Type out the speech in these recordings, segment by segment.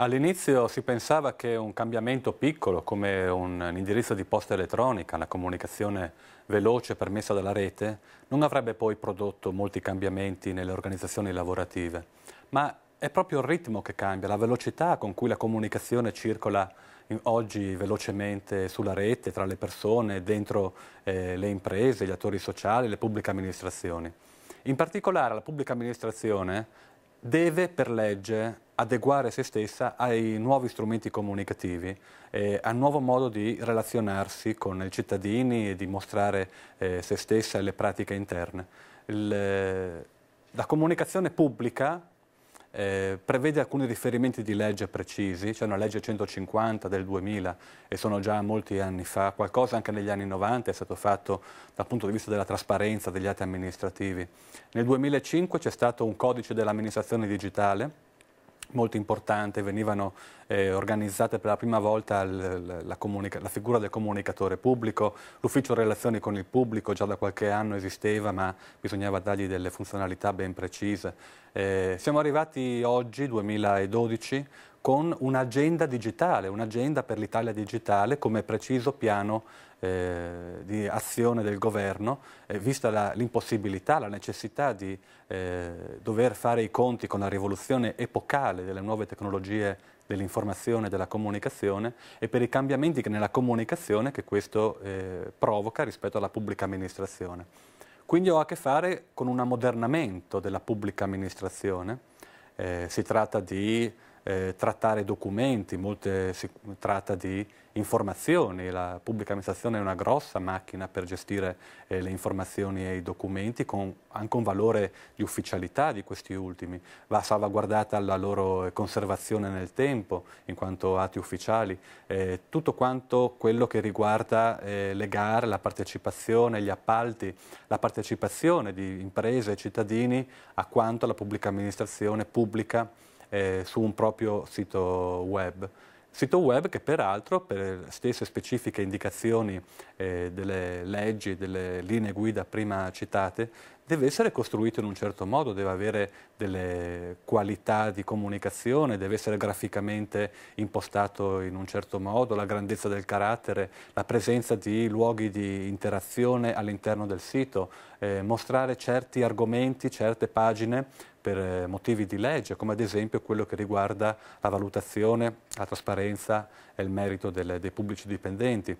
All'inizio si pensava che un cambiamento piccolo come un, indirizzo di posta elettronica, una comunicazione veloce permessa dalla rete, non avrebbe poi prodotto molti cambiamenti nelle organizzazioni lavorative, ma è proprio il ritmo che cambia, la velocità con cui la comunicazione circola oggi velocemente sulla rete, tra le persone, dentro eh, le imprese, gli attori sociali, le pubbliche amministrazioni. In particolare la pubblica amministrazione deve per legge adeguare se stessa ai nuovi strumenti comunicativi, eh, al nuovo modo di relazionarsi con i cittadini e di mostrare eh, se stessa e le pratiche interne. Il, eh, la comunicazione pubblica eh, prevede alcuni riferimenti di legge precisi, c'è cioè una legge 150 del 2000 e sono già molti anni fa, qualcosa anche negli anni 90 è stato fatto dal punto di vista della trasparenza degli atti amministrativi. Nel 2005 c'è stato un codice dell'amministrazione digitale molto importante, venivano eh, organizzate per la prima volta l, la, la, figura del comunicatore pubblico, l'ufficio relazioni con il pubblico già da qualche anno esisteva ma bisognava dargli delle funzionalità ben precise. Eh, siamo arrivati oggi, 2012, con un'agenda digitale, un'agenda per l'Italia digitale come preciso piano eh, di azione del governo, eh, vista l'impossibilità, la, necessità di eh, dover fare i conti con la rivoluzione epocale delle nuove tecnologie dell'informazione e della comunicazione e per i cambiamenti che nella comunicazione che questo eh, provoca rispetto alla pubblica amministrazione. Quindi ho a che fare con un ammodernamento della pubblica amministrazione, eh, si tratta di eh, trattare documenti, molte si tratta di informazioni, la pubblica amministrazione è una grossa macchina per gestire eh, le informazioni e i documenti con anche un valore di ufficialità di questi ultimi, va salvaguardata la loro eh, conservazione nel tempo in quanto atti ufficiali, eh, tutto quanto quello che riguarda eh, le gare, la partecipazione, gli appalti, la partecipazione di imprese e cittadini a quanto la pubblica amministrazione pubblica eh, su un proprio sito web. Sito web che peraltro per le stesse specifiche indicazioni eh, delle leggi, delle linee guida prima citate, deve essere costruito in un certo modo, deve avere delle qualità di comunicazione, deve essere graficamente impostato in un certo modo, la grandezza del carattere, la presenza di luoghi di interazione all'interno del sito, eh, mostrare certi argomenti, certe pagine per eh, motivi di legge, come ad esempio quello che riguarda la valutazione, la trasparenza e il merito delle, dei pubblici dipendenti.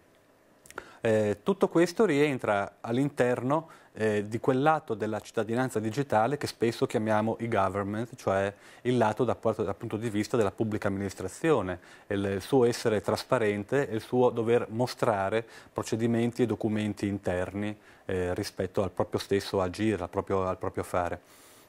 Eh, tutto questo rientra all'interno eh, di quel lato della cittadinanza digitale che spesso chiamiamo e-government, cioè il lato dal, dal punto di vista della pubblica amministrazione, il, il suo essere trasparente e il suo dover mostrare procedimenti e documenti interni eh, rispetto al proprio stesso agire, al proprio, al proprio fare.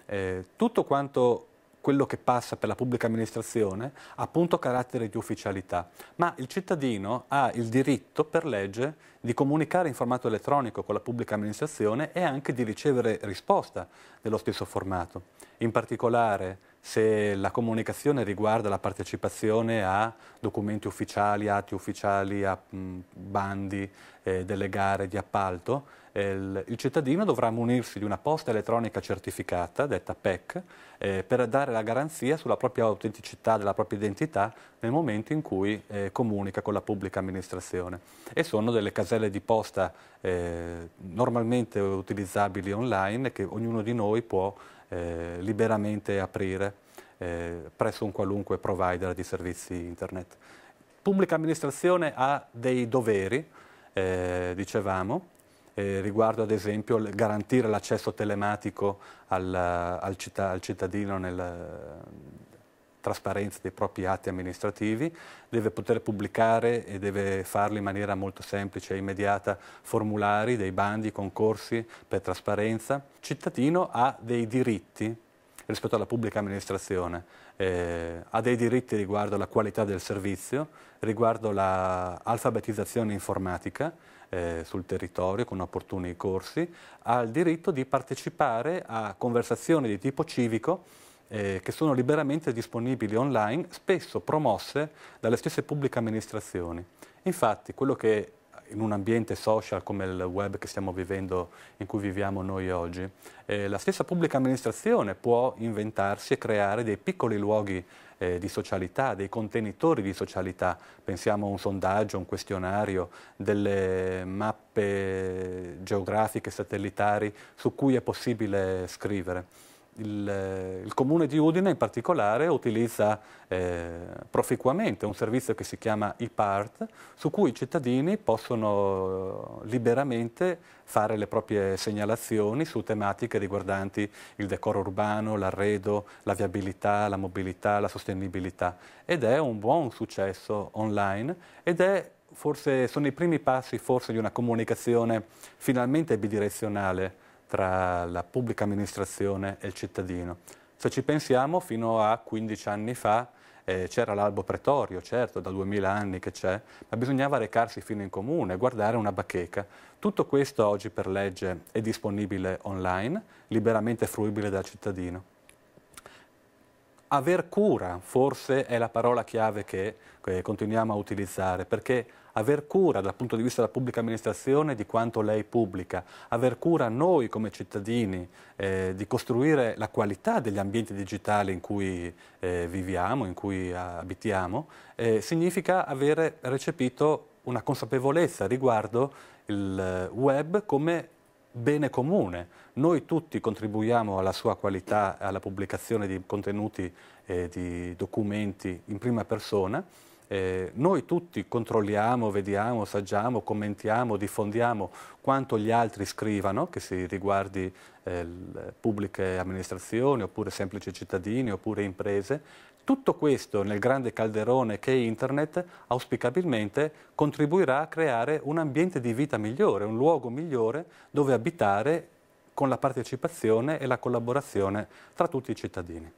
Eh, tutto quanto quello che passa per la pubblica amministrazione ha appunto carattere di ufficialità, ma il cittadino ha il diritto per legge di comunicare in formato elettronico con la pubblica amministrazione e anche di ricevere risposta nello stesso formato. In particolare se la comunicazione riguarda la partecipazione a documenti ufficiali, atti ufficiali, a bandi, eh, delle gare di appalto, eh, il, il, cittadino dovrà munirsi di una posta elettronica certificata, detta PEC, eh, per dare la garanzia sulla propria autenticità, della propria identità nel momento in cui eh, comunica con la pubblica amministrazione. E sono delle caselle di posta eh, normalmente utilizzabili online che ognuno di noi può liberamente aprire presso un qualunque provider di servizi internet pubblica amministrazione ha dei doveri eh, dicevamo, eh, riguardo ad esempio garantire l'accesso telematico al, al, città, al cittadino nella trasparenza dei propri atti amministrativi, deve poter pubblicare e deve farli in maniera molto semplice e immediata formulari dei bandi, concorsi per trasparenza. Il cittadino ha dei diritti rispetto alla pubblica amministrazione, eh, ha dei diritti riguardo alla qualità del servizio, riguardo l'alfabetizzazione informatica eh, sul territorio con opportuni corsi, ha il diritto di partecipare a conversazioni di tipo civico eh, che sono liberamente disponibili online, spesso promosse dalle stesse pubbliche amministrazioni. Infatti quello che in un ambiente social come il web che stiamo vivendo, in cui viviamo noi oggi, eh, la stessa pubblica amministrazione può inventarsi e creare dei piccoli luoghi eh, di socialità, dei contenitori di socialità. Pensiamo a un sondaggio, un questionario, delle mappe geografiche, satellitari su cui è possibile scrivere il, il, comune di Udine in particolare utilizza eh, proficuamente un servizio che si chiama IPART su cui i cittadini possono liberamente fare le proprie segnalazioni su tematiche riguardanti il decoro urbano, l'arredo, la viabilità, la mobilità, la sostenibilità ed è un buon successo online ed è forse, sono i primi passi forse di una comunicazione finalmente bidirezionale tra la pubblica amministrazione e il cittadino. Se ci pensiamo, fino a 15 anni fa eh, c'era l'albo pretorio, certo, da 2000 anni che c'è, ma bisognava recarsi fino in comune, guardare una bacheca. Tutto questo oggi per legge è disponibile online, liberamente fruibile dal cittadino aver cura forse è la parola chiave che, che continuiamo a utilizzare, perché aver cura dal punto di vista della pubblica amministrazione di quanto lei pubblica, aver cura noi come cittadini eh, di costruire la qualità degli ambienti digitali in cui eh, viviamo, in cui abitiamo, eh, significa avere recepito una consapevolezza riguardo il eh, web come bene comune. Noi tutti contribuiamo alla sua qualità, alla pubblicazione di contenuti, e eh, di documenti in prima persona, eh, noi tutti controlliamo, vediamo, saggiamo, commentiamo, diffondiamo quanto gli altri scrivano, che si riguardi eh, pubbliche amministrazioni, oppure semplici cittadini, oppure imprese. Tutto questo nel grande calderone che è Internet auspicabilmente contribuirà a creare un ambiente di vita migliore, un luogo migliore dove abitare con la partecipazione e la collaborazione tra tutti i cittadini.